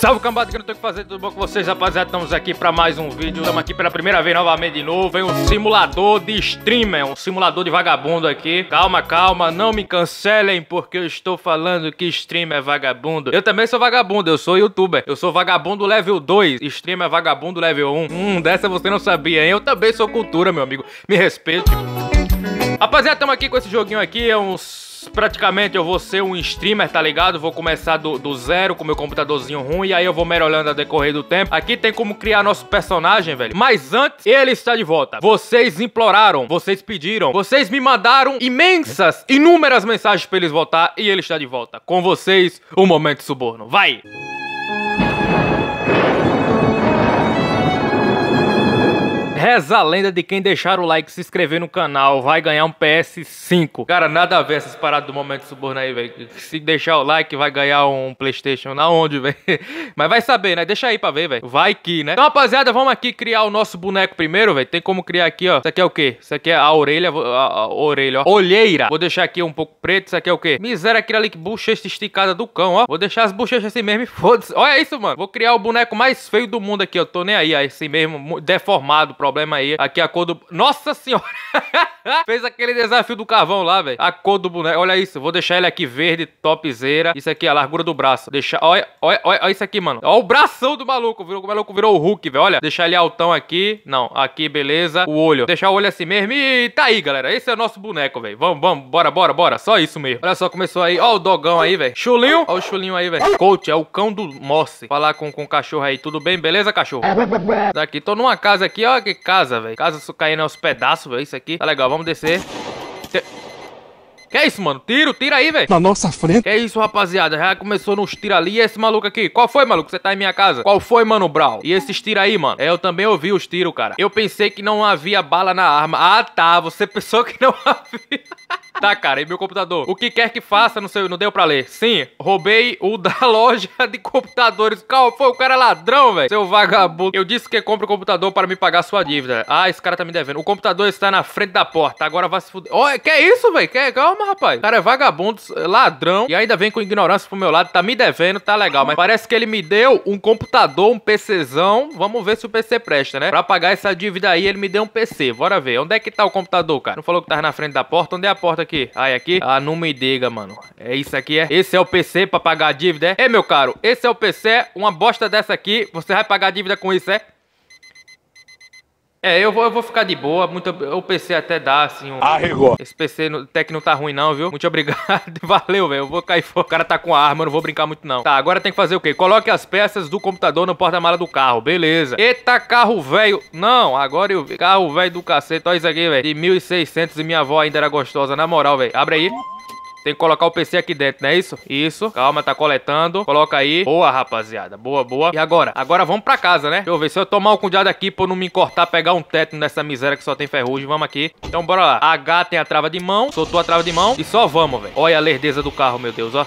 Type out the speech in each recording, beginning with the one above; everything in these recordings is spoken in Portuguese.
Salve cambada que eu não tenho o que fazer, tudo bom com vocês rapaziada? Estamos aqui para mais um vídeo, estamos aqui pela primeira vez novamente de novo em um simulador de streamer, é um simulador de vagabundo aqui Calma, calma, não me cancelem porque eu estou falando que streamer é vagabundo Eu também sou vagabundo, eu sou youtuber, eu sou vagabundo level 2, streamer é vagabundo level 1 Hum, dessa você não sabia, hein? Eu também sou cultura, meu amigo, me respeite Rapaziada, estamos aqui com esse joguinho aqui, é uns praticamente eu vou ser um streamer, tá ligado? Vou começar do, do zero com meu computadorzinho ruim e aí eu vou melhorando a decorrer do tempo. Aqui tem como criar nosso personagem, velho. Mas antes, ele está de volta. Vocês imploraram, vocês pediram, vocês me mandaram imensas, inúmeras mensagens pra eles voltar e ele está de volta. Com vocês, o Momento Suborno. Vai! Reza a lenda de quem deixar o like e se inscrever no canal vai ganhar um PS5. Cara, nada a ver essas paradas do momento suborno aí, velho. Se deixar o like vai ganhar um Playstation na onde, velho? Mas vai saber, né? Deixa aí pra ver, velho. Vai que, né? Então, rapaziada, vamos aqui criar o nosso boneco primeiro, velho. Tem como criar aqui, ó. Isso aqui é o quê? Isso aqui é a orelha, a, a orelha, ó. Olheira. Vou deixar aqui um pouco preto. Isso aqui é o quê? Miséria, aquele ali que bochecha esticada do cão, ó. Vou deixar as bochechas assim mesmo e foda-se. Olha isso, mano. Vou criar o boneco mais feio do mundo aqui, ó. Tô nem aí, Assim mesmo, deformado, pro problema aí. Aqui a cor do. Nossa senhora! Fez aquele desafio do carvão lá, velho. A cor do boneco. Olha isso. Vou deixar ele aqui verde, topzera. Isso aqui é a largura do braço. Deixar. Olha, olha, olha, olha isso aqui, mano. Olha o bração do maluco. Virou, o maluco virou o Hulk, velho. Olha. Deixar ele altão aqui. Não. Aqui, beleza. O olho. Deixar o olho assim mesmo. E tá aí, galera. Esse é o nosso boneco, velho. Vamos, vamos. Bora, bora, bora. Só isso mesmo. Olha só, começou aí. Ó o dogão aí, velho. Chulinho. Olha o chulinho aí, velho. Coach, é o cão do Mosse. Falar com, com o cachorro aí. Tudo bem? Beleza, cachorro? Daqui. Tô numa casa aqui, ó. Que casa, velho. Casa isso caindo aos pedaços, velho. Isso aqui. Tá legal, vamos descer. Tem... Que é isso, mano? Tiro, tira aí, velho. Na nossa frente. Que é isso, rapaziada? Já começou nos tiros ali. E esse maluco aqui? Qual foi, maluco? Você tá em minha casa? Qual foi, mano, Brown? E esses tiros aí, mano? É, eu também ouvi os tiros, cara. Eu pensei que não havia bala na arma. Ah, tá. Você pensou que não havia... Tá, cara, e meu computador? O que quer que faça, não sei, não deu pra ler. Sim, roubei o da loja de computadores. Qual foi o cara é ladrão, velho. Seu vagabundo. Eu disse que compra o computador para me pagar sua dívida. Ah, esse cara tá me devendo. O computador está na frente da porta. Agora vai se fuder. Olha, que isso, velho? Que... Calma rapaz. O cara é vagabundo, é ladrão, e ainda vem com ignorância pro meu lado, tá me devendo, tá legal. Mas parece que ele me deu um computador, um PCzão. Vamos ver se o PC presta, né? Pra pagar essa dívida aí, ele me deu um PC. Bora ver. Onde é que tá o computador, cara? Não falou que tava tá na frente da porta? Onde é a porta aqui? Ai, ah, é aqui? Ah, não me diga, mano. É isso aqui, é? Esse é o PC pra pagar a dívida, é? É, meu caro, esse é o PC, uma bosta dessa aqui. Você vai pagar a dívida com isso, é? É, eu vou, eu vou ficar de boa. Muito, o PC até dá, assim. Um, Arregou. Esse PC no, até que não tá ruim, não, viu? Muito obrigado. Valeu, velho. Eu vou cair fora. O cara tá com arma, eu não vou brincar muito, não. Tá, agora tem que fazer o quê? Coloque as peças do computador no porta-mala do carro. Beleza. Eita, carro velho. Não, agora eu vi. Carro velho do cacete. Olha isso aqui, velho. De 1600 e minha avó ainda era gostosa. Na moral, velho. Abre aí. Tem que colocar o PC aqui dentro, não é isso? Isso. Calma, tá coletando. Coloca aí. Boa, rapaziada. Boa, boa. E agora? Agora vamos pra casa, né? Deixa eu ver. Se eu tomar o cuidado aqui pra não me cortar, pegar um teto nessa miséria que só tem ferrugem. Vamos aqui. Então bora lá. H tem a trava de mão. Soltou a trava de mão. E só vamos, velho. Olha a lerdeza do carro, meu Deus, ó.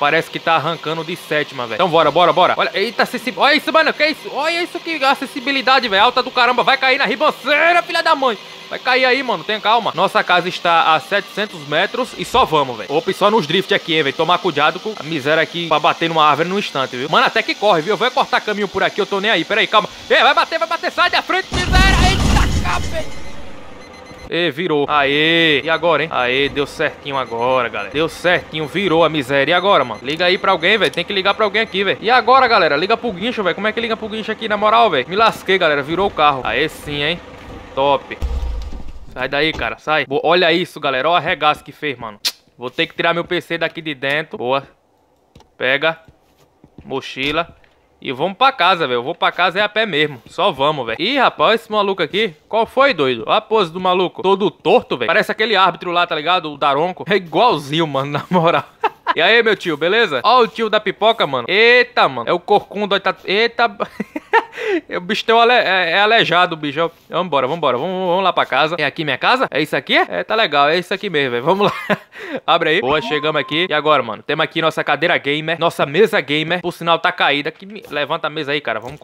Parece que tá arrancando de sétima, velho. Então bora, bora, bora. Olha, eita, acessibilidade. Olha isso, mano. Que isso? Olha isso que acessibilidade, velho. Alta do caramba. Vai cair na ribanceira, filha da mãe. Vai cair aí, mano. Tenha calma. Nossa casa está a 700 metros e só vamos, velho. Opa, só nos drift aqui, hein, velho. Tomar cuidado com a miséria aqui pra bater numa árvore no instante, viu? Mano, até que corre, viu? Eu vou cortar caminho por aqui. Eu tô nem aí. Pera aí, calma. Ei, é, vai bater, vai bater. Sai da frente, miséria. Eita, capeta. E virou. Aê. E agora, hein? Aê, deu certinho agora, galera. Deu certinho, virou a miséria. E agora, mano? Liga aí pra alguém, velho. Tem que ligar pra alguém aqui, velho. E agora, galera? Liga pro guincho, velho. Como é que liga pro guincho aqui, na moral, velho? Me lasquei, galera. Virou o carro. Aê sim, hein? Top. Sai daí, cara. Sai. Boa. Olha isso, galera. Olha a arregaço que fez, mano. Vou ter que tirar meu PC daqui de dentro. Boa. Pega. Mochila. E vamos pra casa, velho. Eu vou pra casa é a pé mesmo. Só vamos, velho. Ih, rapaz, esse maluco aqui. Qual foi, doido? Olha a pose do maluco. Todo torto, velho. Parece aquele árbitro lá, tá ligado? O Daronco. É igualzinho, mano, na moral. E aí, meu tio, beleza? Ó o tio da pipoca, mano. Eita, mano. É o corcunda. Tá... Eita. o bicho ale... é, é aleijado, o bicho. Vambora, vambora. Vamos, lá pra casa. É aqui minha casa? É isso aqui? É, tá legal. É isso aqui mesmo, velho. Vamos lá. Abre aí. Boa, chegamos aqui. E agora, mano? Temos aqui nossa cadeira gamer. Nossa mesa gamer. Por sinal, tá caída. Que... Levanta a mesa aí, cara. Vamos...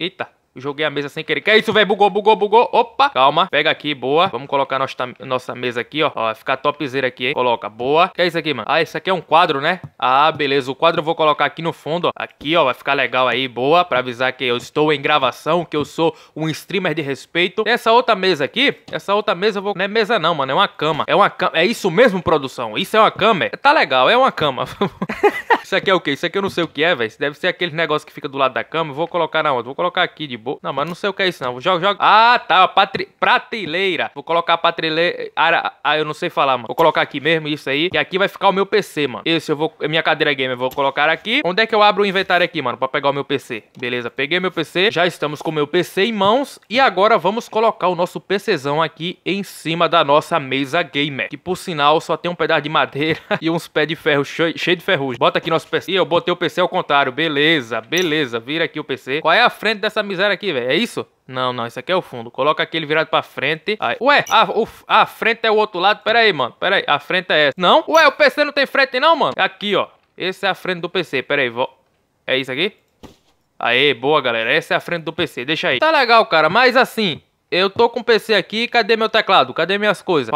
Eita. Joguei a mesa sem querer. Que é isso, velho? Bugou, bugou, bugou. Opa, calma. Pega aqui, boa. Vamos colocar nossa, nossa mesa aqui, ó. ó vai ficar topzera aqui, hein? Coloca, boa. Que é isso aqui, mano? Ah, isso aqui é um quadro, né? Ah, beleza. O quadro eu vou colocar aqui no fundo, ó. Aqui, ó. Vai ficar legal aí, boa. Pra avisar que eu estou em gravação, que eu sou um streamer de respeito. Essa outra mesa aqui, essa outra mesa eu vou... Não é mesa não, mano. É uma cama. É uma cama. É isso mesmo, produção? Isso é uma cama? Tá legal, é uma cama. isso aqui é o quê? Isso aqui eu não sei o que é, velho. Deve ser aquele negócio que fica do lado da cama. Eu vou colocar na outra. Vou colocar aqui de não, mas não sei o que é isso, não. Joga, joga. Ah, tá. Patri... Prateleira. Vou colocar a prateleira. Ah, eu não sei falar, mano. Vou colocar aqui mesmo isso aí. E aqui vai ficar o meu PC, mano. Esse eu vou. É minha cadeira gamer, vou colocar aqui. Onde é que eu abro o inventário aqui, mano? Pra pegar o meu PC. Beleza, peguei meu PC. Já estamos com o meu PC em mãos. E agora vamos colocar o nosso PCzão aqui em cima da nossa mesa gamer. Que por sinal só tem um pedaço de madeira e uns pés de ferro cheio, cheio de ferrugem. Bota aqui nosso PC. Ih, eu botei o PC ao contrário. Beleza, beleza. Vira aqui o PC. Qual é a frente dessa miséria aqui, velho. É isso? Não, não, isso aqui é o fundo. Coloca aquele virado pra frente. Aí. Ué, a, o, a frente é o outro lado. Pera aí, mano. Pera aí, a frente é essa. Não? Ué, o PC não tem frente não, mano? Aqui, ó. Essa é a frente do PC. Pera aí, vou... É isso aqui? Aê, boa, galera. Essa é a frente do PC. Deixa aí. Tá legal, cara. Mas assim, eu tô com o PC aqui, cadê meu teclado? Cadê minhas coisas?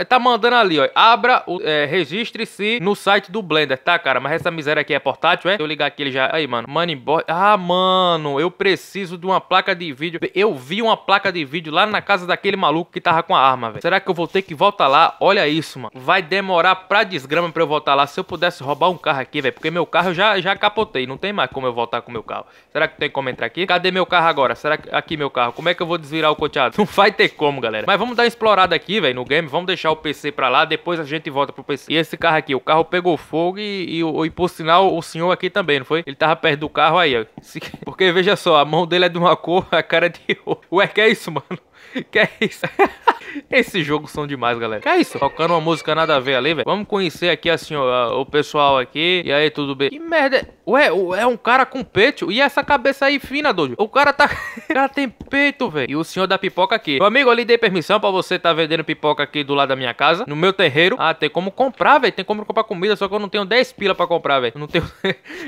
É? Tá mandando ali, ó. Abra, é, registre-se no site do Blender, tá, cara? Mas essa miséria aqui é portátil, é? eu ligar aqui ele já... Aí, mano. Moneyboard... Ah, mano, eu preciso de uma placa de vídeo. Eu vi uma placa de vídeo lá na casa daquele maluco que tava com a arma, velho. Será que eu vou ter que voltar lá? Olha isso, mano. Vai demorar pra desgrama pra eu voltar lá. Se eu pudesse roubar um carro aqui, velho. Porque meu carro eu já, já capotei. Não tem mais como eu voltar com meu carro. Será que tem como entrar aqui? Cadê meu carro agora? Será que... Aqui meu carro. Como é que eu vou desvirar o continente? Não vai ter como, galera. Mas vamos dar uma explorada aqui, velho, no game. Vamos deixar o PC pra lá, depois a gente volta pro PC. E esse carro aqui, o carro pegou fogo e, e, e por sinal, o senhor aqui também, não foi? Ele tava perto do carro aí, ó. Porque veja só, a mão dele é de uma cor, a cara é de outra. Ué, que é isso, mano? Que é isso? Esses jogos são demais, galera. Que é isso? Tocando uma música nada a ver ali, velho. Vamos conhecer aqui assim, a senhora, o pessoal aqui. E aí, tudo bem? Que merda. Ué, é um cara com peito. E essa cabeça aí fina, doido? O cara tá... O cara tem peito, velho. E o senhor da pipoca aqui. Meu amigo, ali dei permissão pra você tá vendendo pipoca aqui do lado da minha casa. No meu terreiro. Ah, tem como comprar, velho. Tem como comprar comida. Só que eu não tenho 10 pila pra comprar, velho. Não tenho...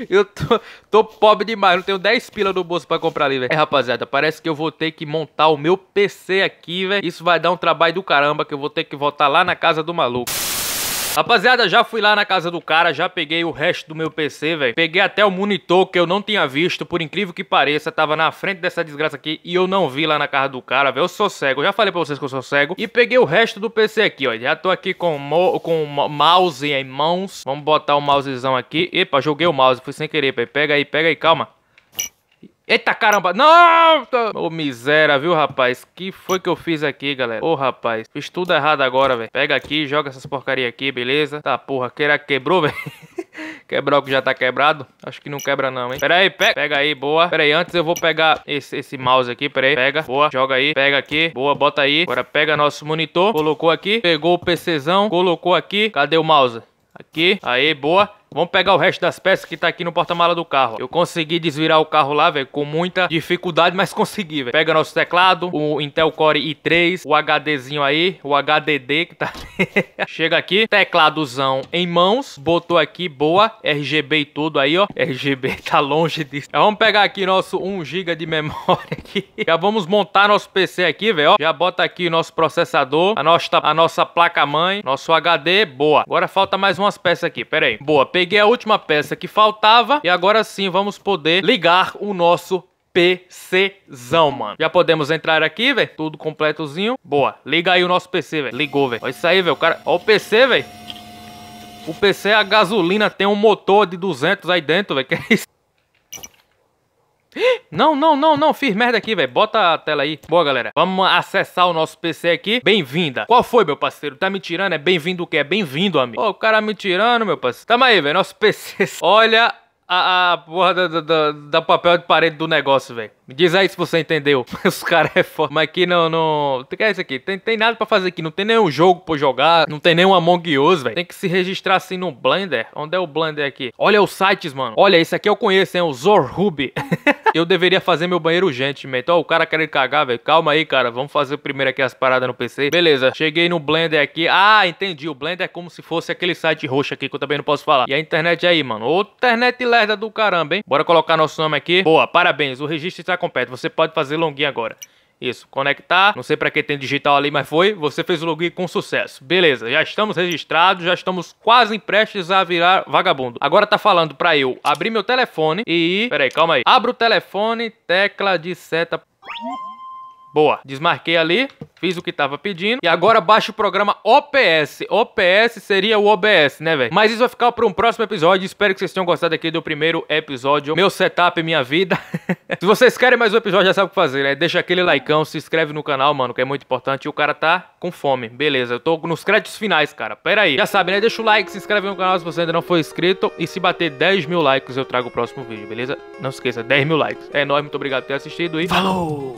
eu tô... tô pobre demais. Não tenho 10 pila no bolso pra comprar ali, velho. É, rapaziada. Parece que eu vou ter que montar o meu PC aqui, velho. Isso vai dar um trabalho do caramba que eu vou ter que voltar lá na casa do maluco. Rapaziada, já fui lá na casa do cara, já peguei o resto do meu PC, velho. Peguei até o monitor que eu não tinha visto, por incrível que pareça, tava na frente dessa desgraça aqui e eu não vi lá na casa do cara, velho. Eu sou cego, já falei pra vocês que eu sou cego. E peguei o resto do PC aqui, ó. Já tô aqui com o com mouse em mãos. Vamos botar o mousezão aqui. Epa, joguei o mouse, fui sem querer, Pega aí, pega aí, calma. Eita caramba, não! Ô oh, miséria, viu rapaz? Que foi que eu fiz aqui, galera? Ô oh, rapaz, fiz tudo errado agora, velho. Pega aqui, joga essas porcaria aqui, beleza? Tá porra, queira quebrou, velho. Quebrou o que já tá quebrado? Acho que não quebra não, hein? Pera aí, pega. Pega aí, boa. Pera aí, antes eu vou pegar esse, esse mouse aqui. Pera aí, pega. Boa, joga aí. Pega aqui. Boa, bota aí. Agora pega nosso monitor. Colocou aqui. Pegou o PCzão. Colocou aqui. Cadê o mouse? Aqui. Aí, boa. Vamos pegar o resto das peças que tá aqui no porta-mala do carro. Eu consegui desvirar o carro lá, velho, com muita dificuldade, mas consegui, velho. Pega nosso teclado, o Intel Core i3, o HDzinho aí, o HDD que tá Chega aqui, tecladozão em mãos, botou aqui, boa, RGB e tudo aí, ó. RGB tá longe disso. Já vamos pegar aqui nosso 1GB de memória aqui. Já vamos montar nosso PC aqui, velho, ó. Já bota aqui nosso processador, a nossa, a nossa placa-mãe, nosso HD, boa. Agora falta mais umas peças aqui, pera aí. Boa, PC. Peguei a última peça que faltava e agora sim vamos poder ligar o nosso PCzão, mano. Já podemos entrar aqui, velho. Tudo completozinho. Boa. Liga aí o nosso PC, velho. Ligou, velho. Olha isso aí, velho. O cara... Olha o PC, velho. O PC é a gasolina. Tem um motor de 200 aí dentro, velho. Que é isso? Não, não, não, não, fiz merda aqui, velho. Bota a tela aí. Boa, galera. Vamos acessar o nosso PC aqui. Bem-vinda. Qual foi, meu parceiro? Tá me tirando? É bem-vindo o quê? É bem-vindo, amigo. Ô, oh, o cara me tirando, meu parceiro. Tamo aí, velho. Nosso PC. Olha a, a porra da, papel de parede do negócio, velho. Me diz aí se você entendeu. Os caras é foda. Mas aqui não, não. O que é isso aqui? Tem, tem nada pra fazer aqui. Não tem nenhum jogo pra jogar. Não tem nenhum Among Us, velho. Tem que se registrar assim no Blender. Onde é o Blender aqui? Olha os sites, mano. Olha, esse aqui eu conheço, hein? O Zorhub. eu deveria fazer meu banheiro urgentemente. Ó, oh, o cara querendo cagar, velho. Calma aí, cara. Vamos fazer primeiro aqui as paradas no PC. Beleza. Cheguei no Blender aqui. Ah, entendi. O Blender é como se fosse aquele site roxo aqui que eu também não posso falar. E a internet é aí, mano. O internet leve lerda do caramba, hein? Bora colocar nosso nome aqui. Boa, parabéns, o registro está completo. Você pode fazer longuinho agora. Isso, conectar. Não sei para que tem digital ali, mas foi. Você fez o login com sucesso. Beleza, já estamos registrados, já estamos quase prestes a virar vagabundo. Agora tá falando para eu abrir meu telefone e. Peraí, calma aí. Abro o telefone, tecla de seta. Boa, desmarquei ali, fiz o que tava pedindo e agora baixa o programa OPS. OPS seria o OBS, né, velho? Mas isso vai ficar para um próximo episódio. Espero que vocês tenham gostado aqui do primeiro episódio, meu setup, minha vida. se vocês querem mais um episódio, já sabe o que fazer, né? Deixa aquele likeão, se inscreve no canal, mano, que é muito importante. E o cara tá com fome. Beleza, eu tô nos créditos finais, cara. Pera aí. Já sabe, né? Deixa o like, se inscreve no canal se você ainda não for inscrito e se bater 10 mil likes, eu trago o próximo vídeo, beleza? Não se esqueça, 10 mil likes. É nóis, muito obrigado por ter assistido e falou!